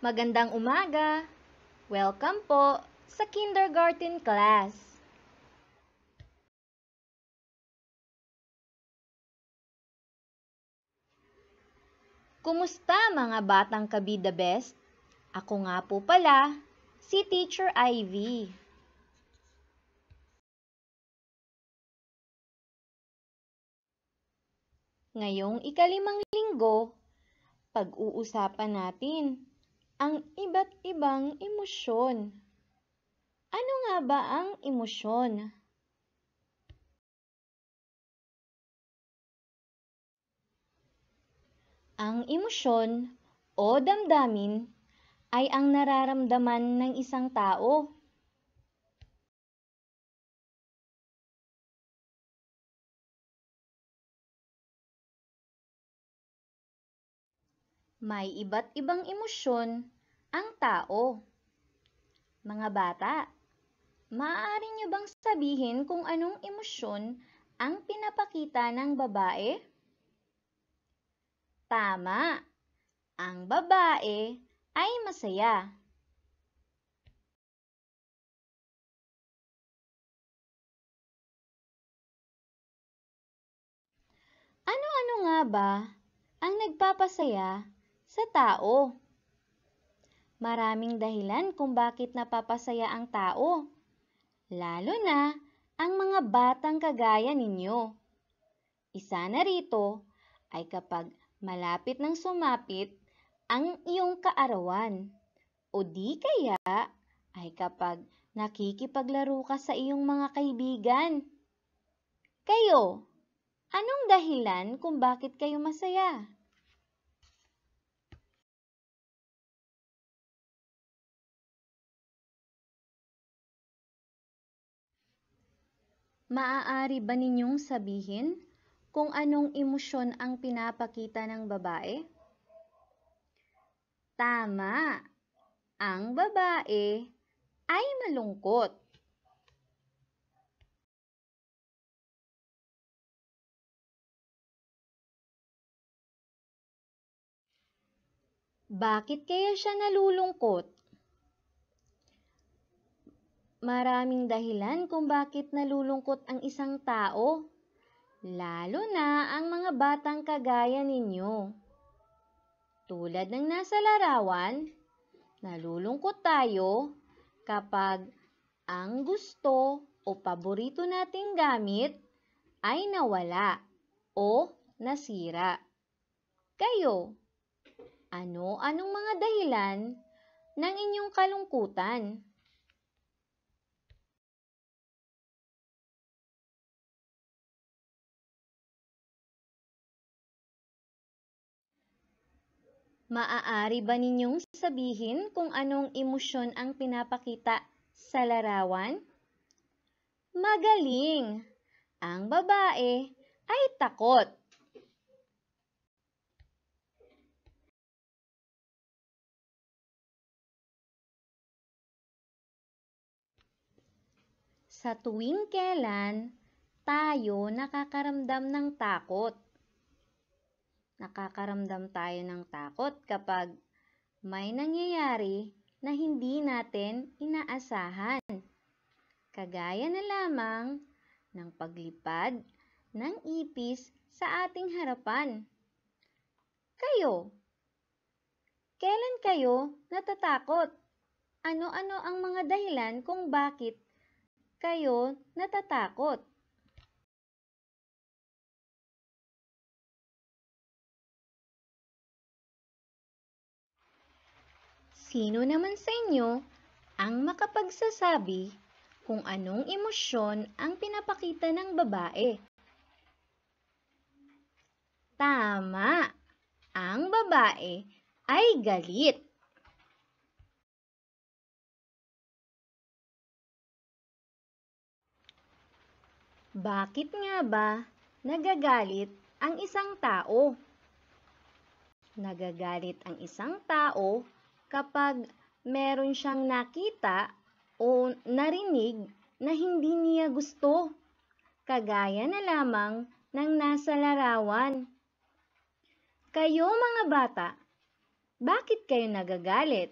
Magandang umaga! Welcome po sa kindergarten class! Kumusta mga batang kabida best? Ako nga po pala, si Teacher Ivy. Ngayong ikalimang linggo, pag-uusapan natin ang iba't ibang emosyon. Ano nga ba ang emosyon? Ang emosyon o damdamin ay ang nararamdaman ng isang tao May iba't ibang emosyon ang tao. Mga bata, maaari nyo bang sabihin kung anong emosyon ang pinapakita ng babae? Tama! Ang babae ay masaya. Ano-ano nga ba ang nagpapasaya sa tao. Maraming dahilan kung bakit napapasaya ang tao, lalo na ang mga batang kagaya ninyo. Isa na rito ay kapag malapit ng sumapit ang iyong kaarawan o di kaya ay kapag nakikipaglaro ka sa iyong mga kaibigan. Kayo, anong dahilan kung bakit kayo masaya? Maaari ba ninyong sabihin kung anong emosyon ang pinapakita ng babae? Tama! Ang babae ay malungkot. Bakit kaya siya nalulungkot? Maraming dahilan kung bakit nalulungkot ang isang tao, lalo na ang mga batang kagaya ninyo. Tulad ng nasa larawan, nalulungkot tayo kapag ang gusto o paborito nating gamit ay nawala o nasira. Kayo, ano-anong mga dahilan ng inyong kalungkutan? Maaari ba ninyong sabihin kung anong emosyon ang pinapakita sa larawan? Magaling! Ang babae ay takot. Sa tuwing kailan tayo nakakaramdam ng takot? Nakakaramdam tayo ng takot kapag may nangyayari na hindi natin inaasahan. Kagaya na lamang ng paglipad ng ipis sa ating harapan. Kayo, kailan kayo natatakot? Ano-ano ang mga dahilan kung bakit kayo natatakot? Sino naman sa inyo ang makapagsasabi kung anong emosyon ang pinapakita ng babae? Tama! Ang babae ay galit. Bakit nga ba nagagalit ang isang tao? Nagagalit ang isang tao kapag meron siyang nakita o narinig na hindi niya gusto, kagaya na lamang ng nasa larawan. Kayo mga bata, bakit kayo nagagalit?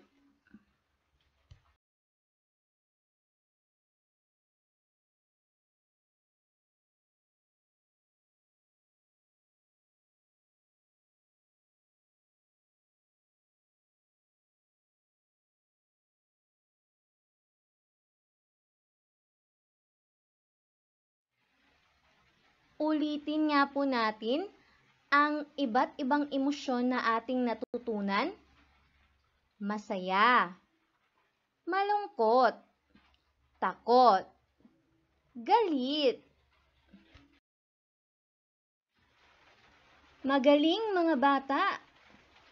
Ulitin nga po natin ang iba't ibang emosyon na ating natutunan. Masaya, malungkot, takot, galit, Magaling mga bata!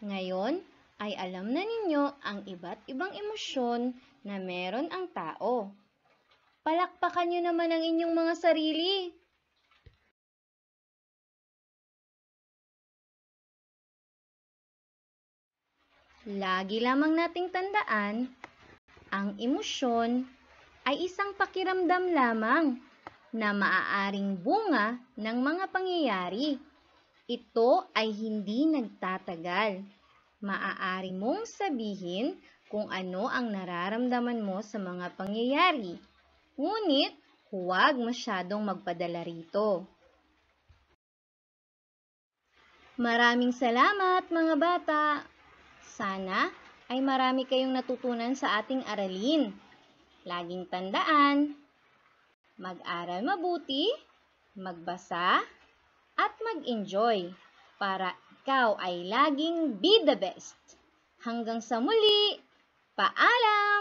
Ngayon ay alam na ninyo ang iba't ibang emosyon na meron ang tao. Palakpakan nyo naman ang inyong mga sarili! Lagi lamang nating tandaan, ang emosyon ay isang pakiramdam lamang na maaaring bunga ng mga pangyayari. Ito ay hindi nagtatagal. Maaari mong sabihin kung ano ang nararamdaman mo sa mga pangyayari. Ngunit, huwag masyadong magpadala rito. Maraming salamat mga bata! Sana ay marami kayong natutunan sa ating aralin. Laging tandaan, mag-aral mabuti, magbasa, at mag-enjoy para ikaw ay laging be the best. Hanggang sa muli, paalam!